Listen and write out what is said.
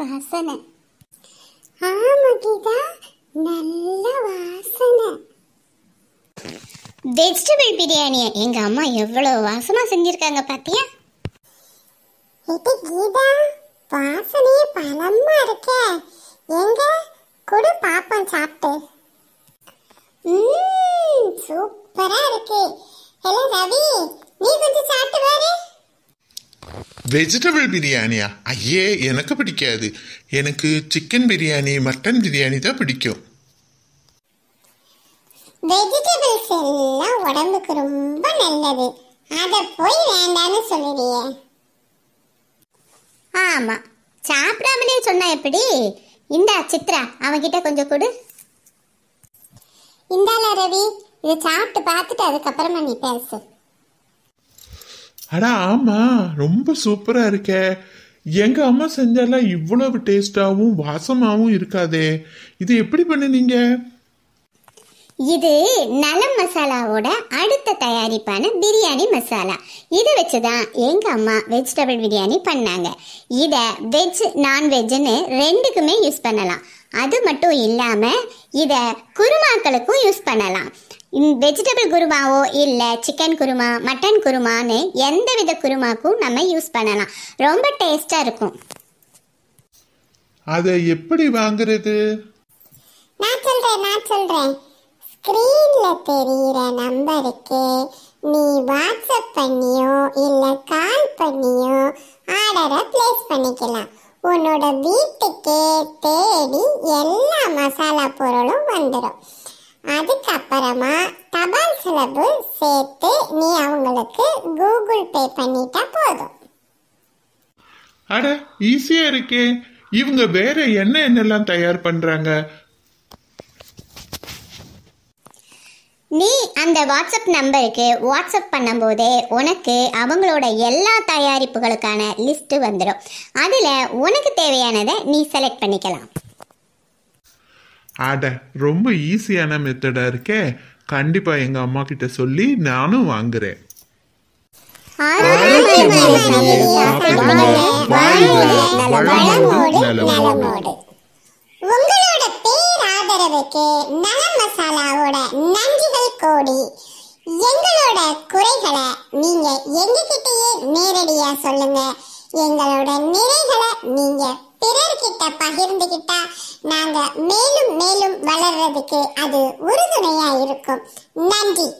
வாசனை ஆமா கீதா நல்ல வாசனை வெஜிடபிள் பிரியாணியா எங்க அம்மா எவ்வளவு வாசமா செஞ்சிருக்காங்க பாத்தியா இது கீதா வாசனையே பலமா இருக்கே எங்க கொடு பாப்போம் சாப்பிட்டு சூப்பரா இருக்கு ஹலோ ரவி நீ கொஞ்சம் சாப்பிட்டு வெஜிடபிள் பிரியாணியா ஐயே எனக்கு பிடிக்காது எனக்கு சிக்கன் பிரியாணி மட்டன் பிரியாணி தான் பிடிக்கும் வெஜிடபிள்ஸ் எல்லாம் உடம்புக்கு ரொம்ப நல்லது அதை போய் வேண்டாம்னு சொல்லுறியே ஆமா சாப்பிடாமலே சொன்னா எப்படி இந்தா சித்ரா அவன்கிட்ட கொஞ்சம் கொடு இந்தால ரவி இதை சாப்பிட்டு பார்த்துட்டு அதுக்கப்புறமா நீ பேசு அடா ஆமா ரொம்ப சூப்பரா இருக்கே எங்க அம்மா செஞ்சாலும் இவ்வளவு டேஸ்டாவும் வாசமாவும் இருக்காதே இது எப்படி பண்ணுனீங்க இது நலம் மசாலாவோட அடுத்த தயாரிப்பான பிரியாணி மசாலா இதை வச்சு தான் எங்கள் அம்மா வெஜிடபிள் பிரியாணி பண்ணாங்க இதை வெஜ் நான்வெஜ்னு ரெண்டுக்குமே யூஸ் பண்ணலாம் அது மட்டும் இல்லாமல் இதை குருமாக்களுக்கும் யூஸ் பண்ணலாம் வெஜிடபிள் குருமாவோ இல்லை சிக்கன் குருமா மட்டன் குருமான்னு எந்த வித குருமாக்கும் நம்ம யூஸ் பண்ணலாம் ரொம்ப டேஸ்டாக இருக்கும் அதை எப்படி வாங்குறது நான் சொல்றேன் நான் சொல்றேன் ஸ்கிரீன்ல தெரியற நம்பருக்கு நீ வாட்ஸ்அப் பண்ணியோ இல்ல கால் பண்ணியோ ஆர்டரை பிளேஸ் பண்ணிக்கலாம் உன்னோட வீட்டுக்கு தேடி எல்லா மசாலா பொருளும் வந்துடும் அதுக்கப்புறமா தபால் செலவு சேர்த்து நீ அவங்களுக்கு கூகுள் பே பண்ணிட்டா போதும் அட ஈஸியா இருக்கே இவங்க வேற என்ன என்னெல்லாம் தயார் பண்றாங்க நீ அந்த வாட்ஸ்அப் நம்பருக்கு வாட்ஸ்அப் பண்ணும்போதே உனக்கு அவங்களோட எல்லா தயாரிப்புகளுக்கான லிஸ்ட்டு வந்துடும் அதில் உனக்கு தேவையானதை நீ செலக்ட் பண்ணிக்கலாம் அட ரொம்ப ஈஸியான மெத்தடா இருக்கே கண்டிப்பா எங்க அம்மா கிட்ட சொல்லி நானும் வாங்குறேன் உங்களோட பேராதரவுக்கு நல நீங்க எங்ககிட்டயே நேரடியா சொல்லுங்க எங்களோட நிறைகளை நீங்க உங்ககிட்ட பகிர்ந்துகிட்டா நாங்க மேலும் மேலும் வளர்றதுக்கு அது உறுதுணையா இருக்கும் நன்றி